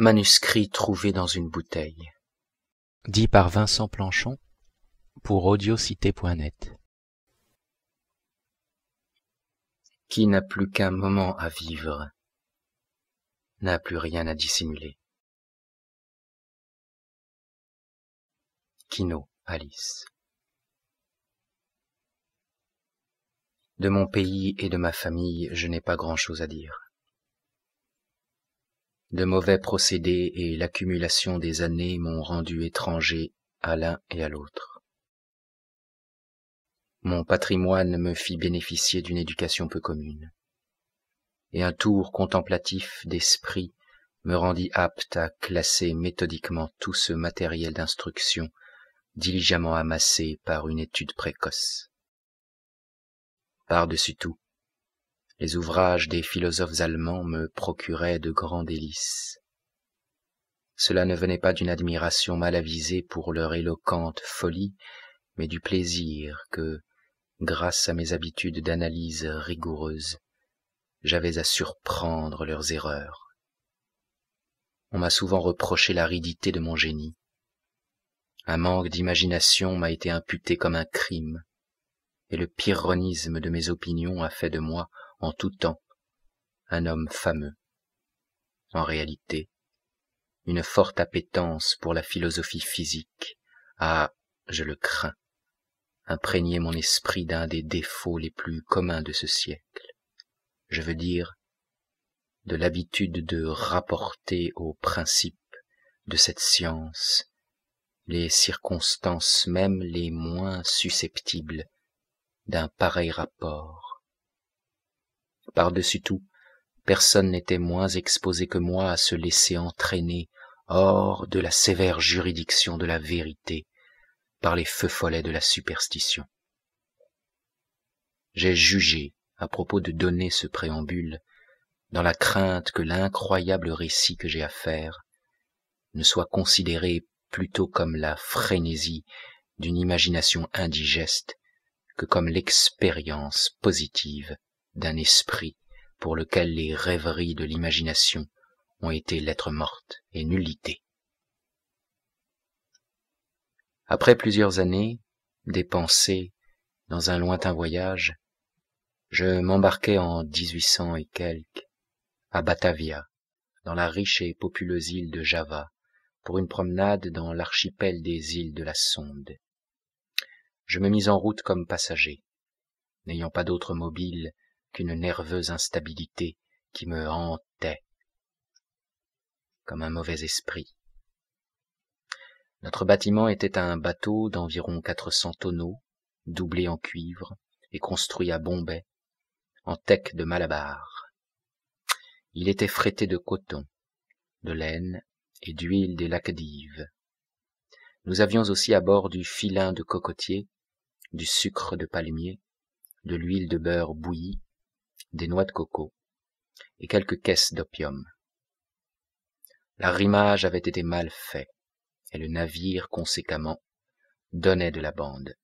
Manuscrit trouvé dans une bouteille. Dit par Vincent Planchon pour audiocité.net. Qui n'a plus qu'un moment à vivre, n'a plus rien à dissimuler. Kino, Alice. De mon pays et de ma famille, je n'ai pas grand-chose à dire. De mauvais procédés et l'accumulation des années m'ont rendu étranger à l'un et à l'autre. Mon patrimoine me fit bénéficier d'une éducation peu commune, et un tour contemplatif d'esprit me rendit apte à classer méthodiquement tout ce matériel d'instruction diligemment amassé par une étude précoce. Par-dessus tout, les ouvrages des philosophes allemands me procuraient de grands délices. Cela ne venait pas d'une admiration mal avisée pour leur éloquente folie, mais du plaisir que, grâce à mes habitudes d'analyse rigoureuse, j'avais à surprendre leurs erreurs. On m'a souvent reproché l'aridité de mon génie. Un manque d'imagination m'a été imputé comme un crime, et le pyrrhonisme de mes opinions a fait de moi en tout temps un homme fameux en réalité une forte appétence pour la philosophie physique a ah, je le crains imprégné mon esprit d'un des défauts les plus communs de ce siècle je veux dire de l'habitude de rapporter aux principes de cette science les circonstances même les moins susceptibles d'un pareil rapport par-dessus tout, personne n'était moins exposé que moi à se laisser entraîner hors de la sévère juridiction de la vérité par les feux follets de la superstition. J'ai jugé, à propos de donner ce préambule, dans la crainte que l'incroyable récit que j'ai à faire ne soit considéré plutôt comme la frénésie d'une imagination indigeste que comme l'expérience positive d'un esprit pour lequel les rêveries de l'imagination ont été lettres mortes et nullité. Après plusieurs années dépensées dans un lointain voyage, je m'embarquai en 1800 et quelques à Batavia, dans la riche et populeuse île de Java, pour une promenade dans l'archipel des îles de la Sonde. Je me mis en route comme passager, n'ayant pas d'autre mobile qu'une nerveuse instabilité qui me hantait comme un mauvais esprit. Notre bâtiment était un bateau d'environ quatre cents tonneaux, doublé en cuivre et construit à Bombay, en teck de Malabar. Il était frété de coton, de laine et d'huile des lacdives. Nous avions aussi à bord du filin de cocotier, du sucre de palmier, de l'huile de beurre bouillie, des noix de coco et quelques caisses d'opium La l'arrimage avait été mal fait et le navire conséquemment donnait de la bande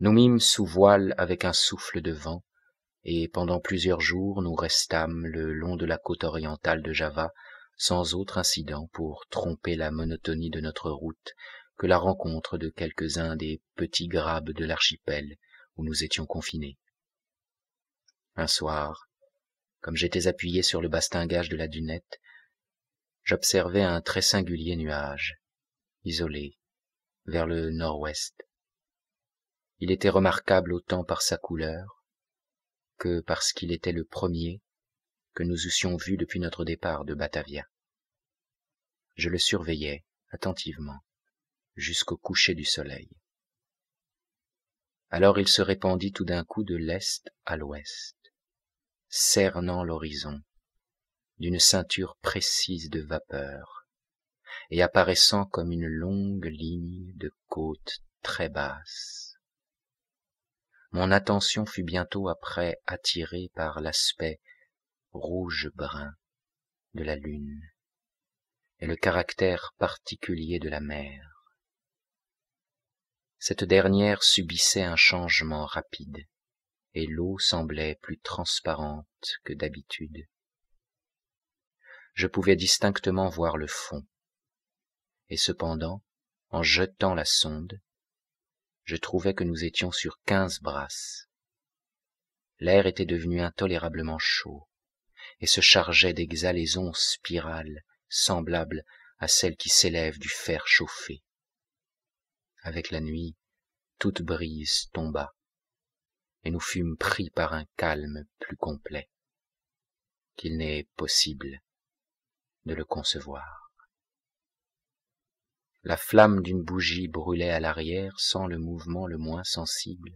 nous mîmes sous voile avec un souffle de vent et pendant plusieurs jours nous restâmes le long de la côte orientale de java sans autre incident pour tromper la monotonie de notre route que la rencontre de quelques-uns des petits grabes de l'archipel où nous étions confinés un soir comme j'étais appuyé sur le bastingage de la dunette j'observai un très singulier nuage isolé vers le nord-ouest il était remarquable autant par sa couleur que parce qu'il était le premier que nous eussions vu depuis notre départ de batavia je le surveillai attentivement jusqu'au coucher du soleil alors il se répandit tout d'un coup de l'est à l'ouest cernant l'horizon d'une ceinture précise de vapeur et apparaissant comme une longue ligne de côte très basse. mon attention fut bientôt après attirée par l'aspect rouge brun de la lune et le caractère particulier de la mer cette dernière subissait un changement rapide et l'eau semblait plus transparente que d'habitude. Je pouvais distinctement voir le fond, et cependant, en jetant la sonde, je trouvais que nous étions sur quinze brasses. L'air était devenu intolérablement chaud, et se chargeait d'exhalaisons spirales semblables à celles qui s'élèvent du fer chauffé. Avec la nuit, toute brise tomba, et nous fûmes pris par un calme plus complet qu'il n'est possible de le concevoir. La flamme d'une bougie brûlait à l'arrière sans le mouvement le moins sensible,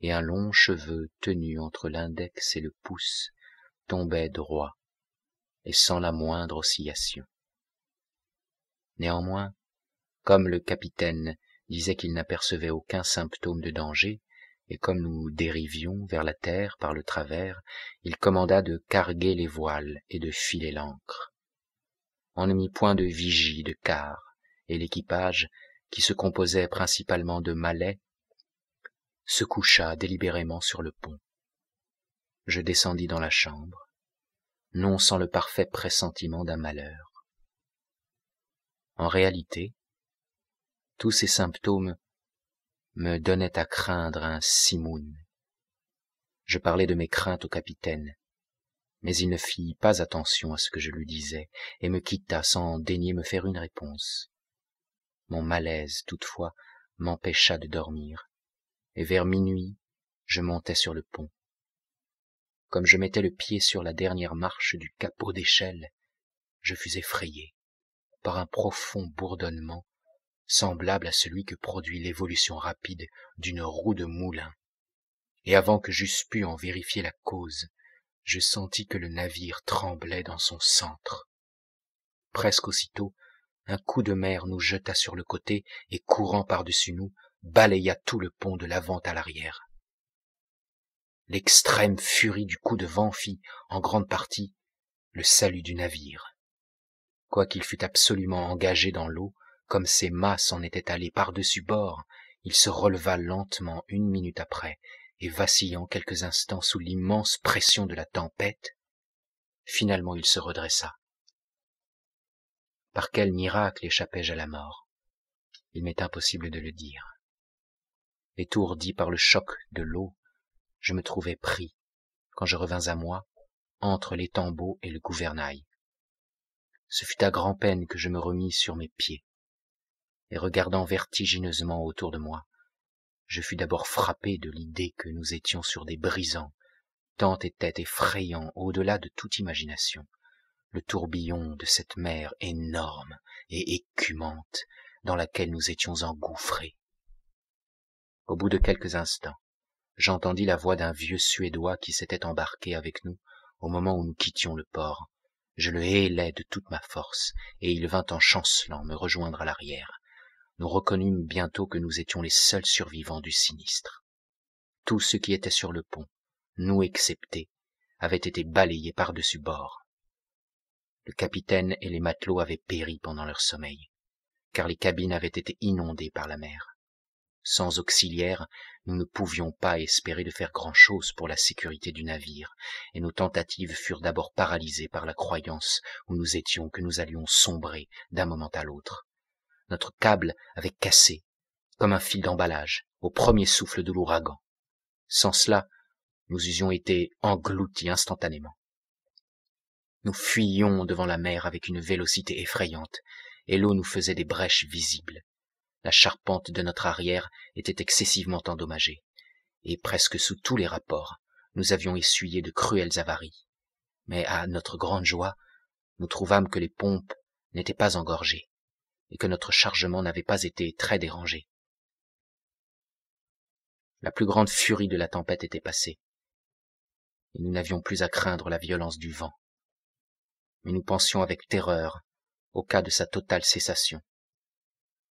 et un long cheveu tenu entre l'index et le pouce tombait droit et sans la moindre oscillation. Néanmoins, comme le capitaine disait qu'il n'apercevait aucun symptôme de danger, et comme nous dérivions vers la terre par le travers, il commanda de carguer les voiles et de filer l'ancre. On ne mit point de vigie, de quart, et l'équipage, qui se composait principalement de malais, se coucha délibérément sur le pont. Je descendis dans la chambre, non sans le parfait pressentiment d'un malheur. En réalité, tous ces symptômes me donnait à craindre un simoun. Je parlais de mes craintes au capitaine, mais il ne fit pas attention à ce que je lui disais et me quitta sans daigner me faire une réponse. Mon malaise, toutefois, m'empêcha de dormir, et vers minuit, je montai sur le pont. Comme je mettais le pied sur la dernière marche du capot d'échelle, je fus effrayé par un profond bourdonnement semblable à celui que produit l'évolution rapide d'une roue de moulin. Et avant que j'eusse pu en vérifier la cause, je sentis que le navire tremblait dans son centre. Presque aussitôt, un coup de mer nous jeta sur le côté et, courant par-dessus nous, balaya tout le pont de l'avant à l'arrière. L'extrême furie du coup de vent fit, en grande partie, le salut du navire. Quoiqu'il fût absolument engagé dans l'eau, comme ses masses en étaient allées par-dessus bord, il se releva lentement une minute après, et vacillant quelques instants sous l'immense pression de la tempête, finalement il se redressa. Par quel miracle échappai je à la mort Il m'est impossible de le dire. Étourdi par le choc de l'eau, je me trouvais pris, quand je revins à moi, entre les tambours et le gouvernail. Ce fut à grand-peine que je me remis sur mes pieds et regardant vertigineusement autour de moi, je fus d'abord frappé de l'idée que nous étions sur des brisants, tant était effrayant au-delà de toute imagination le tourbillon de cette mer énorme et écumante dans laquelle nous étions engouffrés. Au bout de quelques instants, j'entendis la voix d'un vieux Suédois qui s'était embarqué avec nous au moment où nous quittions le port. Je le hélai de toute ma force, et il vint en chancelant me rejoindre à l'arrière nous reconnûmes bientôt que nous étions les seuls survivants du sinistre. Tout ce qui était sur le pont, nous exceptés, avait été balayé par-dessus bord. Le capitaine et les matelots avaient péri pendant leur sommeil, car les cabines avaient été inondées par la mer. Sans auxiliaire, nous ne pouvions pas espérer de faire grand-chose pour la sécurité du navire, et nos tentatives furent d'abord paralysées par la croyance où nous étions que nous allions sombrer d'un moment à l'autre notre câble avait cassé, comme un fil d'emballage, au premier souffle de l'ouragan. Sans cela, nous eussions été engloutis instantanément. Nous fuyions devant la mer avec une vélocité effrayante, et l'eau nous faisait des brèches visibles. La charpente de notre arrière était excessivement endommagée, et presque sous tous les rapports, nous avions essuyé de cruelles avaries. Mais à notre grande joie, nous trouvâmes que les pompes n'étaient pas engorgées, et que notre chargement n'avait pas été très dérangé. La plus grande furie de la tempête était passée, et nous n'avions plus à craindre la violence du vent. Mais nous pensions avec terreur au cas de sa totale cessation,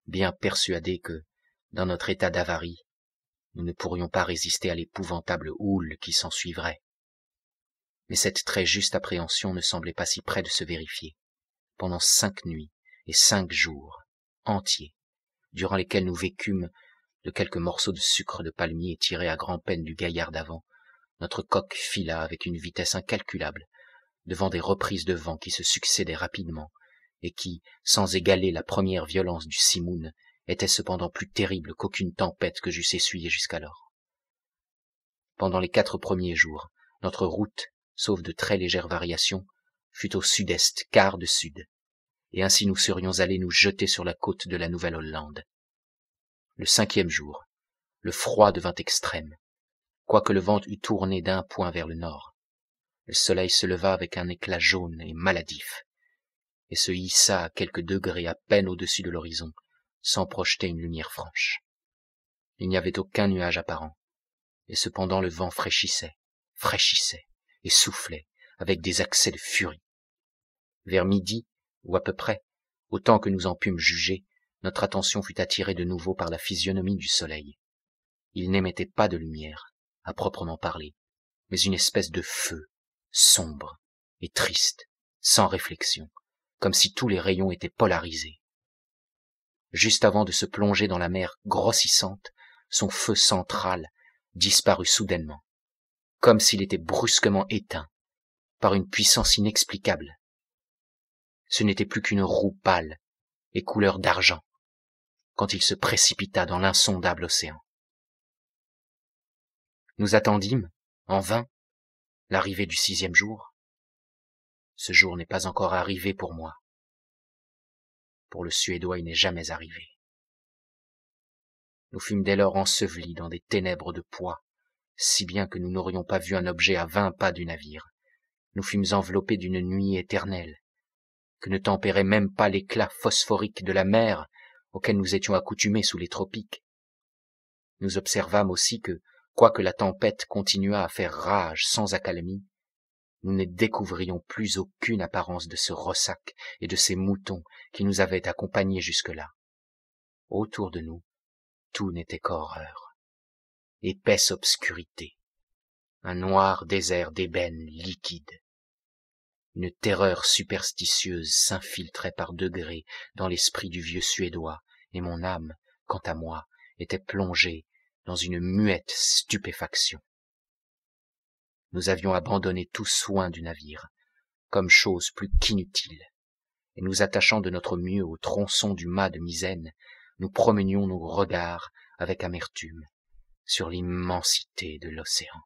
bien persuadés que, dans notre état d'avarie, nous ne pourrions pas résister à l'épouvantable houle qui s'ensuivrait. Mais cette très juste appréhension ne semblait pas si près de se vérifier. Pendant cinq nuits, et cinq jours entiers, durant lesquels nous vécûmes de quelques morceaux de sucre de palmier tirés à grand-peine du gaillard d'avant, notre coque fila avec une vitesse incalculable, devant des reprises de vent qui se succédaient rapidement, et qui, sans égaler la première violence du simoun, étaient cependant plus terribles qu'aucune tempête que j'eusse essuyée jusqu'alors. Pendant les quatre premiers jours, notre route, sauf de très légères variations, fut au sud-est, quart de sud, et ainsi nous serions allés nous jeter sur la côte de la Nouvelle-Hollande. Le cinquième jour, le froid devint extrême, quoique le vent eût tourné d'un point vers le nord. Le soleil se leva avec un éclat jaune et maladif, et se hissa à quelques degrés à peine au-dessus de l'horizon, sans projeter une lumière franche. Il n'y avait aucun nuage apparent, et cependant le vent fraîchissait, fraîchissait, et soufflait, avec des accès de furie. Vers midi, ou à peu près, autant que nous en pûmes juger, notre attention fut attirée de nouveau par la physionomie du soleil. Il n'émettait pas de lumière, à proprement parler, mais une espèce de feu, sombre et triste, sans réflexion, comme si tous les rayons étaient polarisés. Juste avant de se plonger dans la mer grossissante, son feu central disparut soudainement, comme s'il était brusquement éteint, par une puissance inexplicable, ce n'était plus qu'une roue pâle et couleur d'argent quand il se précipita dans l'insondable océan nous attendîmes en vain l'arrivée du sixième jour ce jour n'est pas encore arrivé pour moi pour le suédois il n'est jamais arrivé nous fûmes dès lors ensevelis dans des ténèbres de poids si bien que nous n'aurions pas vu un objet à vingt pas du navire nous fûmes enveloppés d'une nuit éternelle que ne tempérait même pas l'éclat phosphorique de la mer auquel nous étions accoutumés sous les tropiques. Nous observâmes aussi que, quoique la tempête continuât à faire rage sans accalmie, nous ne découvrions plus aucune apparence de ce ressac et de ces moutons qui nous avaient accompagnés jusque-là. Autour de nous, tout n'était qu'horreur. Épaisse obscurité. Un noir désert d'ébène liquide. Une terreur superstitieuse s'infiltrait par degrés dans l'esprit du vieux Suédois, et mon âme, quant à moi, était plongée dans une muette stupéfaction. Nous avions abandonné tout soin du navire, comme chose plus qu'inutile, et nous attachant de notre mieux au tronçon du mât de misaine, nous promenions nos regards avec amertume sur l'immensité de l'océan.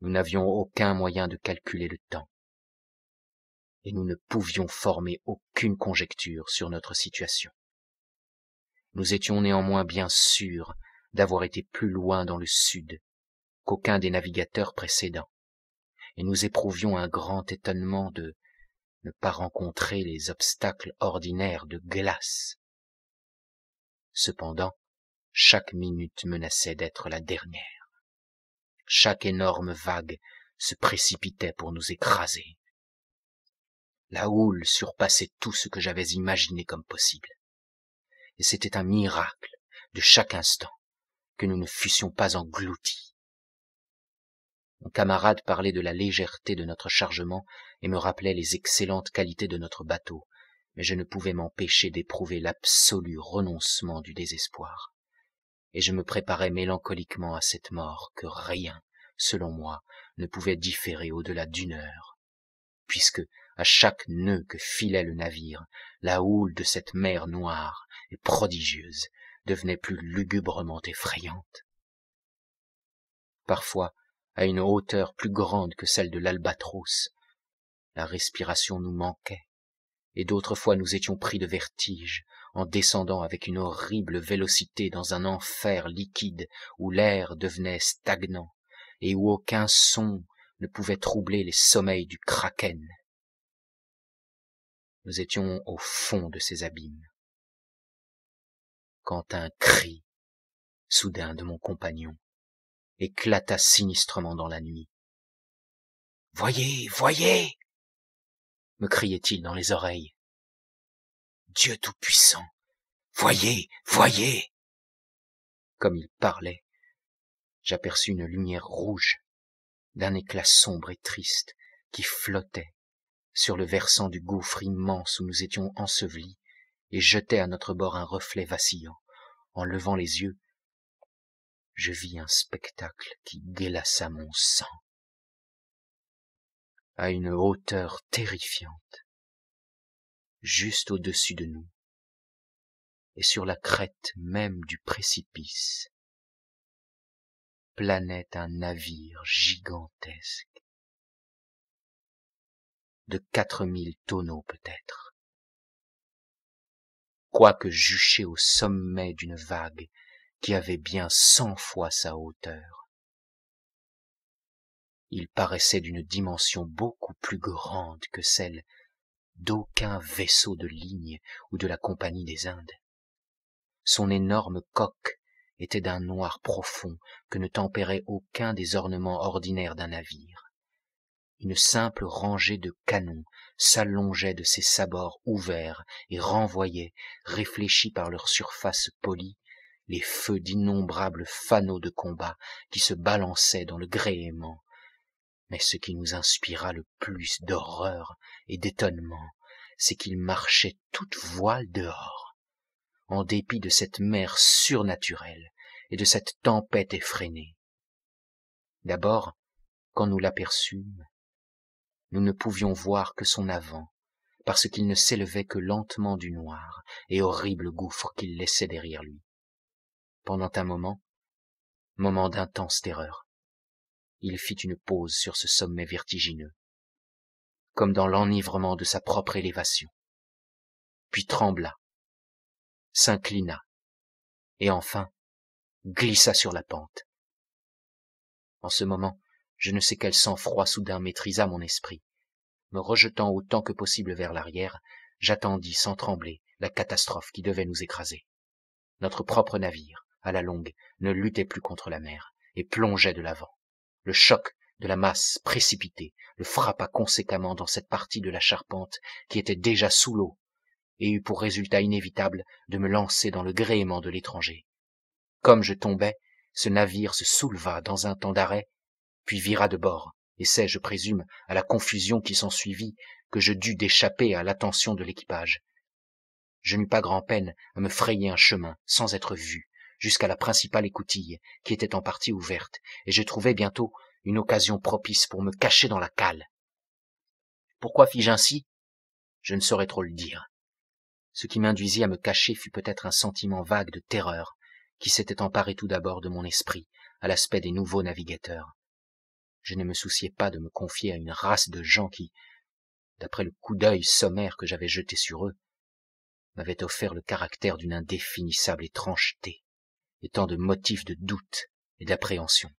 Nous n'avions aucun moyen de calculer le temps, et nous ne pouvions former aucune conjecture sur notre situation. Nous étions néanmoins bien sûrs d'avoir été plus loin dans le sud qu'aucun des navigateurs précédents, et nous éprouvions un grand étonnement de ne pas rencontrer les obstacles ordinaires de glace. Cependant, chaque minute menaçait d'être la dernière. Chaque énorme vague se précipitait pour nous écraser. La houle surpassait tout ce que j'avais imaginé comme possible. Et c'était un miracle de chaque instant que nous ne fussions pas engloutis. Mon camarade parlait de la légèreté de notre chargement et me rappelait les excellentes qualités de notre bateau, mais je ne pouvais m'empêcher d'éprouver l'absolu renoncement du désespoir. Et je me préparais mélancoliquement à cette mort que rien, selon moi, ne pouvait différer au-delà d'une heure, puisque à chaque nœud que filait le navire la houle de cette mer noire et prodigieuse devenait plus lugubrement effrayante parfois à une hauteur plus grande que celle de l'albatros la respiration nous manquait et d'autres fois nous étions pris de vertige en descendant avec une horrible vélocité dans un enfer liquide où l'air devenait stagnant et où aucun son ne pouvait troubler les sommeils du kraken nous étions au fond de ces abîmes. Quand un cri, soudain, de mon compagnon, éclata sinistrement dans la nuit. Voyez, voyez! me criait-il dans les oreilles. Dieu Tout-Puissant, voyez, voyez! Comme il parlait, j'aperçus une lumière rouge d'un éclat sombre et triste qui flottait sur le versant du gouffre immense où nous étions ensevelis, et jetait à notre bord un reflet vacillant. En levant les yeux, je vis un spectacle qui délaça mon sang. À une hauteur terrifiante, juste au-dessus de nous, et sur la crête même du précipice, planait un navire gigantesque de quatre mille tonneaux peut-être quoique juché au sommet d'une vague qui avait bien cent fois sa hauteur il paraissait d'une dimension beaucoup plus grande que celle d'aucun vaisseau de ligne ou de la compagnie des indes son énorme coque était d'un noir profond que ne tempérait aucun des ornements ordinaires d'un navire une simple rangée de canons s'allongeait de ses sabords ouverts et renvoyait, réfléchis par leur surface polie, les feux d'innombrables fanaux de combat qui se balançaient dans le gréement. Mais ce qui nous inspira le plus d'horreur et d'étonnement, c'est qu'il marchait toute voile dehors, en dépit de cette mer surnaturelle et de cette tempête effrénée. D'abord, quand nous l'aperçûmes, nous ne pouvions voir que son avant, parce qu'il ne s'élevait que lentement du noir et horrible gouffre qu'il laissait derrière lui. Pendant un moment, moment d'intense terreur, il fit une pause sur ce sommet vertigineux, comme dans l'enivrement de sa propre élévation, puis trembla, s'inclina, et enfin glissa sur la pente. En ce moment, je ne sais quel sang-froid soudain maîtrisa mon esprit me rejetant autant que possible vers l'arrière j'attendis sans trembler la catastrophe qui devait nous écraser notre propre navire à la longue ne luttait plus contre la mer et plongeait de l'avant le choc de la masse précipitée le frappa conséquemment dans cette partie de la charpente qui était déjà sous l'eau et eut pour résultat inévitable de me lancer dans le gréement de l'étranger comme je tombais ce navire se souleva dans un temps d'arrêt puis vira de bord, et c'est, je présume, à la confusion qui s'ensuivit que je dus d'échapper à l'attention de l'équipage. Je n'eus pas grand-peine à me frayer un chemin sans être vu, jusqu'à la principale écoutille, qui était en partie ouverte, et je trouvai bientôt une occasion propice pour me cacher dans la cale. Pourquoi fis-je ainsi Je ne saurais trop le dire. Ce qui m'induisit à me cacher fut peut-être un sentiment vague de terreur qui s'était emparé tout d'abord de mon esprit à l'aspect des nouveaux navigateurs je ne me souciais pas de me confier à une race de gens qui d'après le coup d'œil sommaire que j'avais jeté sur eux m'avaient offert le caractère d'une indéfinissable étrangeté et tant de motifs de doute et d'appréhension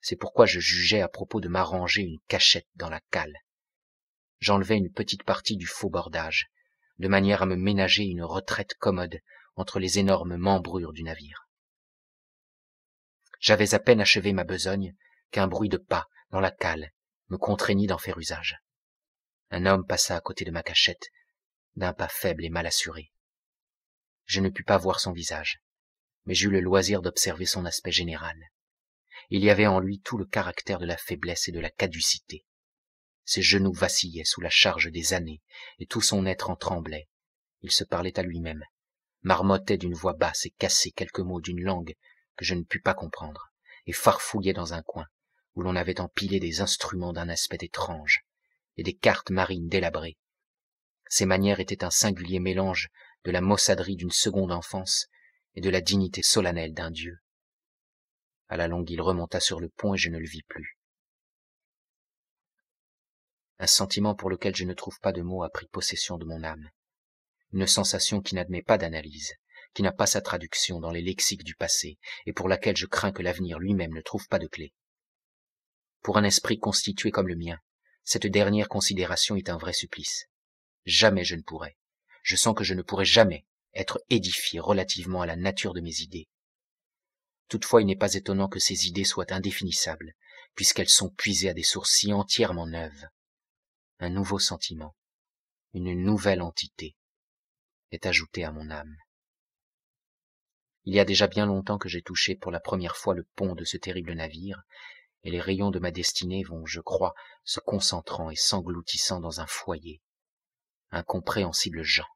c'est pourquoi je jugeais à propos de m'arranger une cachette dans la cale J'enlevai une petite partie du faux bordage de manière à me ménager une retraite commode entre les énormes membrures du navire j'avais à peine achevé ma besogne qu'un bruit de pas dans la cale me contraignit d'en faire usage. Un homme passa à côté de ma cachette, d'un pas faible et mal assuré. Je ne pus pas voir son visage, mais j'eus le loisir d'observer son aspect général. Il y avait en lui tout le caractère de la faiblesse et de la caducité. Ses genoux vacillaient sous la charge des années, et tout son être en tremblait. Il se parlait à lui-même, marmottait d'une voix basse et cassait quelques mots d'une langue que je ne pus pas comprendre, et farfouillait dans un coin, où l'on avait empilé des instruments d'un aspect étrange et des cartes marines délabrées. Ses manières étaient un singulier mélange de la maussaderie d'une seconde enfance et de la dignité solennelle d'un dieu. À la longue, il remonta sur le pont et je ne le vis plus. Un sentiment pour lequel je ne trouve pas de mots a pris possession de mon âme. Une sensation qui n'admet pas d'analyse, qui n'a pas sa traduction dans les lexiques du passé et pour laquelle je crains que l'avenir lui-même ne trouve pas de clé. Pour un esprit constitué comme le mien, cette dernière considération est un vrai supplice. Jamais je ne pourrai. Je sens que je ne pourrai jamais être édifié relativement à la nature de mes idées. Toutefois, il n'est pas étonnant que ces idées soient indéfinissables, puisqu'elles sont puisées à des sources entièrement neuves. Un nouveau sentiment, une nouvelle entité, est ajoutée à mon âme. Il y a déjà bien longtemps que j'ai touché pour la première fois le pont de ce terrible navire, et les rayons de ma destinée vont, je crois, se concentrant et s'engloutissant dans un foyer, incompréhensible Jean.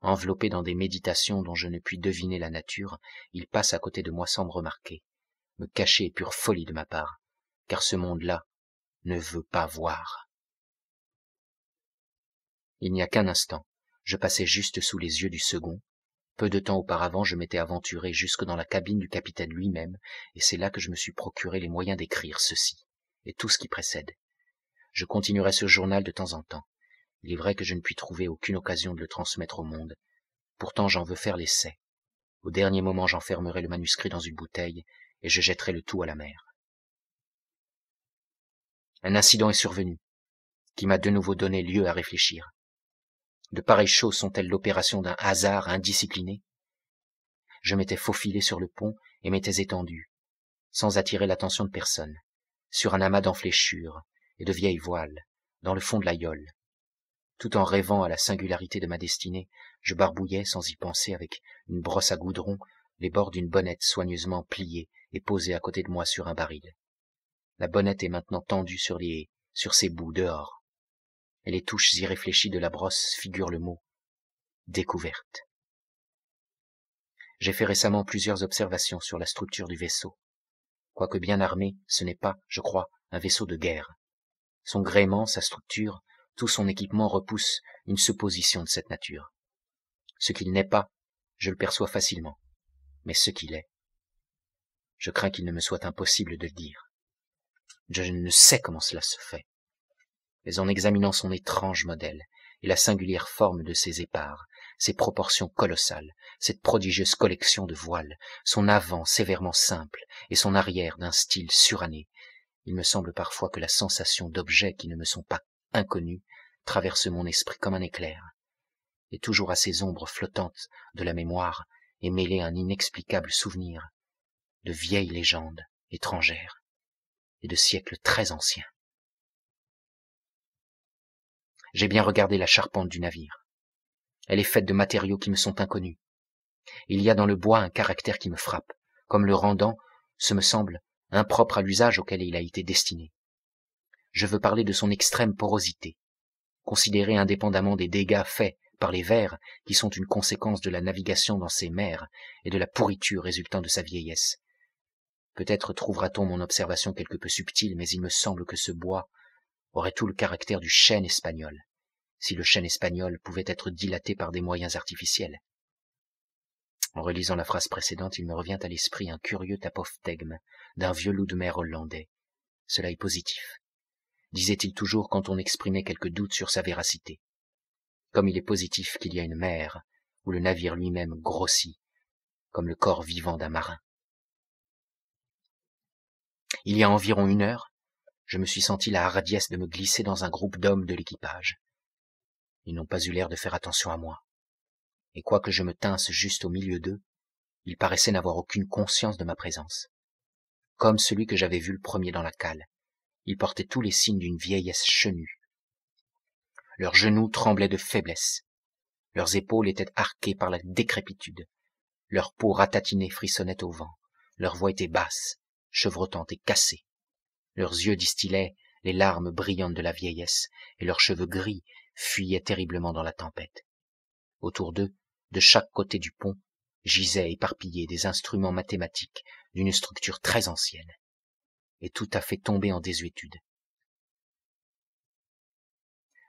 Enveloppé dans des méditations dont je ne puis deviner la nature, il passe à côté de moi sans me remarquer. Me cacher est pure folie de ma part, car ce monde-là ne veut pas voir. Il n'y a qu'un instant, je passais juste sous les yeux du second, peu de temps auparavant, je m'étais aventuré jusque dans la cabine du capitaine lui-même, et c'est là que je me suis procuré les moyens d'écrire ceci, et tout ce qui précède. Je continuerai ce journal de temps en temps. Il est vrai que je ne puis trouver aucune occasion de le transmettre au monde. Pourtant j'en veux faire l'essai. Au dernier moment j'enfermerai le manuscrit dans une bouteille, et je jetterai le tout à la mer. Un incident est survenu, qui m'a de nouveau donné lieu à réfléchir. De pareilles choses sont-elles l'opération d'un hasard indiscipliné Je m'étais faufilé sur le pont et m'étais étendu, sans attirer l'attention de personne, sur un amas d'enfléchures et de vieilles voiles, dans le fond de yole. Tout en rêvant à la singularité de ma destinée, je barbouillais sans y penser avec une brosse à goudron les bords d'une bonnette soigneusement pliée et posée à côté de moi sur un baril. La bonnette est maintenant tendue sur les sur ses bouts dehors et les touches irréfléchies de la brosse figurent le mot découverte. J'ai fait récemment plusieurs observations sur la structure du vaisseau. Quoique bien armé, ce n'est pas, je crois, un vaisseau de guerre. Son gréement, sa structure, tout son équipement repousse une supposition de cette nature. Ce qu'il n'est pas, je le perçois facilement, mais ce qu'il est, je crains qu'il ne me soit impossible de le dire. Je ne sais comment cela se fait mais en examinant son étrange modèle et la singulière forme de ses épars, ses proportions colossales, cette prodigieuse collection de voiles, son avant sévèrement simple et son arrière d'un style suranné, il me semble parfois que la sensation d'objets qui ne me sont pas inconnus traverse mon esprit comme un éclair, et toujours à ces ombres flottantes de la mémoire est mêlé un inexplicable souvenir de vieilles légendes étrangères et de siècles très anciens. J'ai bien regardé la charpente du navire. Elle est faite de matériaux qui me sont inconnus. Il y a dans le bois un caractère qui me frappe, comme le rendant, ce me semble, impropre à l'usage auquel il a été destiné. Je veux parler de son extrême porosité, considérée indépendamment des dégâts faits par les vers qui sont une conséquence de la navigation dans ces mers et de la pourriture résultant de sa vieillesse. Peut-être trouvera-t-on mon observation quelque peu subtile, mais il me semble que ce bois aurait tout le caractère du chêne espagnol, si le chêne espagnol pouvait être dilaté par des moyens artificiels. En relisant la phrase précédente, il me revient à l'esprit un curieux tapophtègme d'un vieux loup de mer hollandais. Cela est positif, disait-il toujours quand on exprimait quelques doute sur sa véracité. Comme il est positif qu'il y a une mer où le navire lui-même grossit, comme le corps vivant d'un marin. Il y a environ une heure, je me suis senti la hardiesse de me glisser dans un groupe d'hommes de l'équipage. Ils n'ont pas eu l'air de faire attention à moi. Et quoique je me tinsse juste au milieu d'eux, ils paraissaient n'avoir aucune conscience de ma présence. Comme celui que j'avais vu le premier dans la cale, ils portaient tous les signes d'une vieillesse chenue. Leurs genoux tremblaient de faiblesse. Leurs épaules étaient arquées par la décrépitude. Leur peau ratatinée frissonnait au vent. Leur voix était basse, chevrotante et cassée leurs yeux distillaient les larmes brillantes de la vieillesse, et leurs cheveux gris fuyaient terriblement dans la tempête. Autour d'eux, de chaque côté du pont, gisaient éparpillés des instruments mathématiques d'une structure très ancienne, et tout à fait tombée en désuétude.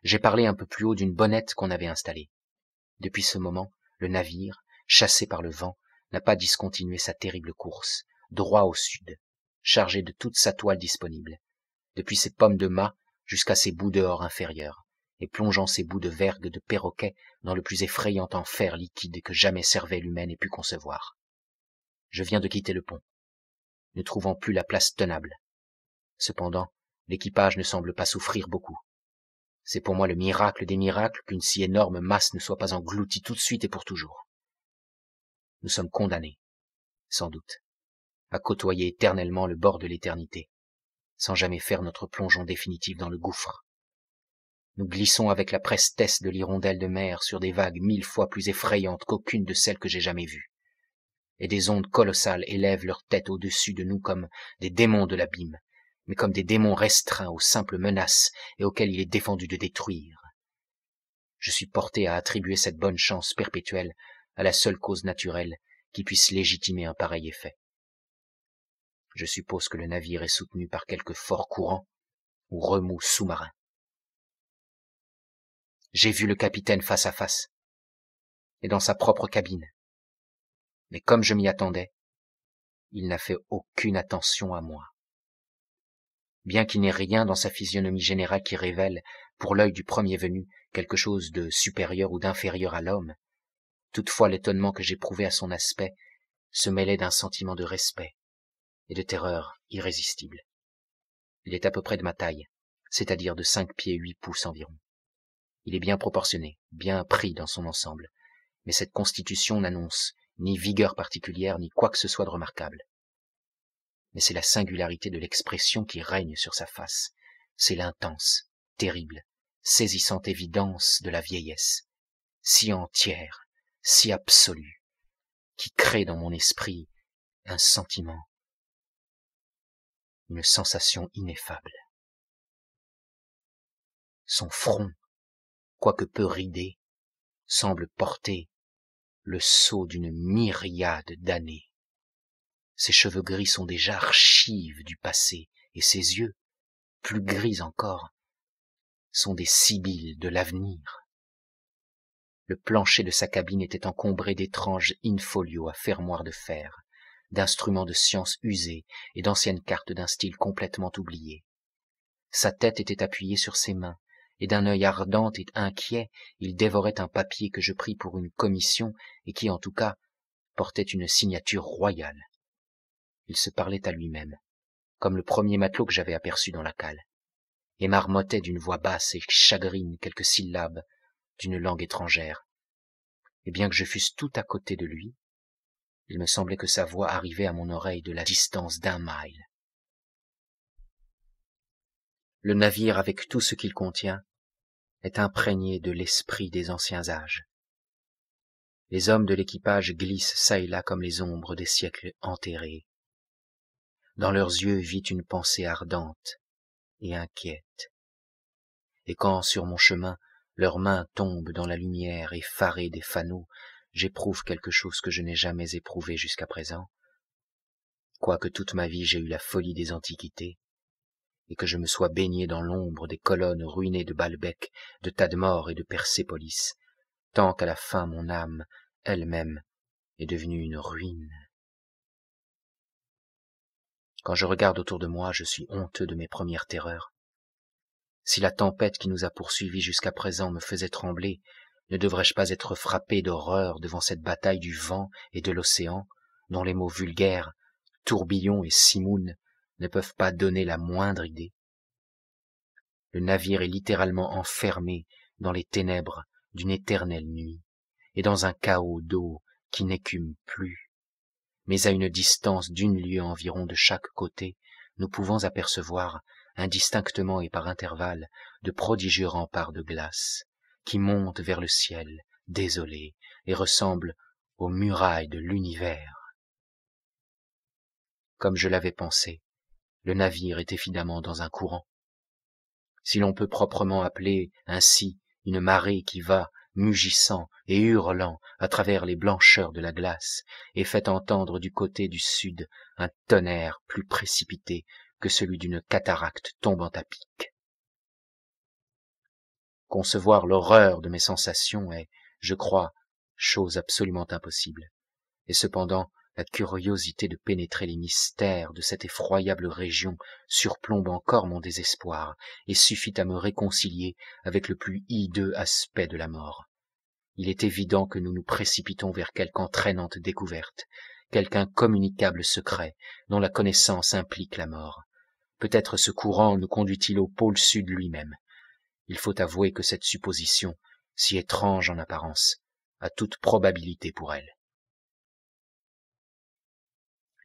J'ai parlé un peu plus haut d'une bonnette qu'on avait installée. Depuis ce moment, le navire, chassé par le vent, n'a pas discontinué sa terrible course, droit au sud, chargé de toute sa toile disponible, depuis ses pommes de mât jusqu'à ses bouts dehors inférieurs, et plongeant ses bouts de vergue de perroquet dans le plus effrayant enfer liquide que jamais cervelle humaine ait pu concevoir. Je viens de quitter le pont, ne trouvant plus la place tenable. Cependant, l'équipage ne semble pas souffrir beaucoup. C'est pour moi le miracle des miracles qu'une si énorme masse ne soit pas engloutie tout de suite et pour toujours. Nous sommes condamnés, sans doute, à côtoyer éternellement le bord de l'éternité, sans jamais faire notre plongeon définitif dans le gouffre. Nous glissons avec la prestesse de l'hirondelle de mer sur des vagues mille fois plus effrayantes qu'aucune de celles que j'ai jamais vues. Et des ondes colossales élèvent leur tête au-dessus de nous comme des démons de l'abîme, mais comme des démons restreints aux simples menaces et auxquelles il est défendu de détruire. Je suis porté à attribuer cette bonne chance perpétuelle à la seule cause naturelle qui puisse légitimer un pareil effet. Je suppose que le navire est soutenu par quelque fort courant ou remous sous-marin. J'ai vu le capitaine face à face, et dans sa propre cabine. Mais comme je m'y attendais, il n'a fait aucune attention à moi. Bien qu'il n'ait rien dans sa physionomie générale qui révèle, pour l'œil du premier venu, quelque chose de supérieur ou d'inférieur à l'homme, toutefois l'étonnement que j'éprouvais à son aspect se mêlait d'un sentiment de respect, et de terreur irrésistible. Il est à peu près de ma taille, c'est-à-dire de cinq pieds huit pouces environ. Il est bien proportionné, bien pris dans son ensemble, mais cette constitution n'annonce ni vigueur particulière, ni quoi que ce soit de remarquable. Mais c'est la singularité de l'expression qui règne sur sa face, c'est l'intense, terrible, saisissante évidence de la vieillesse, si entière, si absolue, qui crée dans mon esprit un sentiment une sensation ineffable. Son front, quoique peu ridé, semble porter le sceau d'une myriade d'années. Ses cheveux gris sont déjà archives du passé, et ses yeux, plus gris encore, sont des sibylles de l'avenir. Le plancher de sa cabine était encombré d'étranges infolios à fermoir de fer, d'instruments de science usés et d'anciennes cartes d'un style complètement oublié. Sa tête était appuyée sur ses mains, et d'un œil ardent et inquiet, il dévorait un papier que je pris pour une commission et qui, en tout cas, portait une signature royale. Il se parlait à lui-même, comme le premier matelot que j'avais aperçu dans la cale, et marmottait d'une voix basse et chagrine quelques syllabes d'une langue étrangère. Et bien que je fusse tout à côté de lui, il me semblait que sa voix arrivait à mon oreille de la distance d'un mile. Le navire, avec tout ce qu'il contient, est imprégné de l'esprit des anciens âges. Les hommes de l'équipage glissent çà et là comme les ombres des siècles enterrés. Dans leurs yeux vit une pensée ardente et inquiète. Et quand, sur mon chemin, leurs mains tombent dans la lumière effarée des fanaux, j'éprouve quelque chose que je n'ai jamais éprouvé jusqu'à présent, quoique toute ma vie j'ai eu la folie des antiquités, et que je me sois baigné dans l'ombre des colonnes ruinées de Balbec, de Tadmor et de Persépolis, tant qu'à la fin mon âme, elle-même, est devenue une ruine. Quand je regarde autour de moi, je suis honteux de mes premières terreurs. Si la tempête qui nous a poursuivis jusqu'à présent me faisait trembler, ne devrais-je pas être frappé d'horreur devant cette bataille du vent et de l'océan, dont les mots vulgaires, tourbillon et simoun, ne peuvent pas donner la moindre idée Le navire est littéralement enfermé dans les ténèbres d'une éternelle nuit, et dans un chaos d'eau qui n'écume plus, mais à une distance d'une lieue environ de chaque côté, nous pouvons apercevoir, indistinctement et par intervalles, de prodigieux remparts de glace, qui monte vers le ciel, désolé, et ressemble aux murailles de l'univers. Comme je l'avais pensé, le navire est évidemment dans un courant. Si l'on peut proprement appeler ainsi une marée qui va, mugissant et hurlant, à travers les blancheurs de la glace, et fait entendre du côté du sud un tonnerre plus précipité que celui d'une cataracte tombant à pic. Concevoir l'horreur de mes sensations est, je crois, chose absolument impossible. Et cependant, la curiosité de pénétrer les mystères de cette effroyable région surplombe encore mon désespoir et suffit à me réconcilier avec le plus hideux aspect de la mort. Il est évident que nous nous précipitons vers quelque entraînante découverte, quelque incommunicable secret dont la connaissance implique la mort. Peut-être ce courant nous conduit-il au pôle sud lui-même il faut avouer que cette supposition si étrange en apparence a toute probabilité pour elle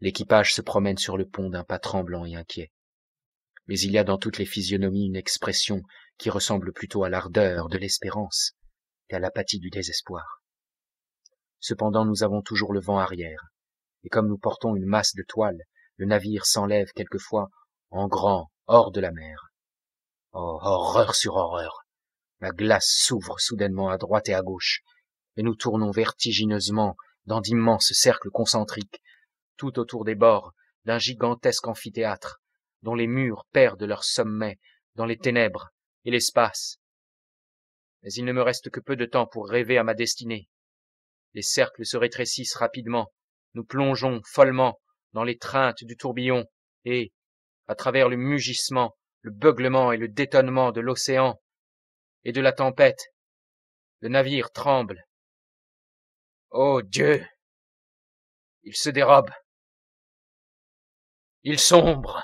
l'équipage se promène sur le pont d'un pas tremblant et inquiet mais il y a dans toutes les physionomies une expression qui ressemble plutôt à l'ardeur de l'espérance qu'à l'apathie du désespoir cependant nous avons toujours le vent arrière et comme nous portons une masse de toile le navire s'enlève quelquefois en grand hors de la mer Oh, horreur sur horreur. La glace s'ouvre soudainement à droite et à gauche, et nous tournons vertigineusement dans d'immenses cercles concentriques, tout autour des bords d'un gigantesque amphithéâtre, dont les murs perdent leur sommet dans les ténèbres et l'espace. Mais il ne me reste que peu de temps pour rêver à ma destinée. Les cercles se rétrécissent rapidement, nous plongeons follement dans l'étreinte du tourbillon, et, à travers le mugissement, le beuglement et le détonnement de l'océan et de la tempête. Le navire tremble. Oh Dieu! Il se dérobe. Il sombre.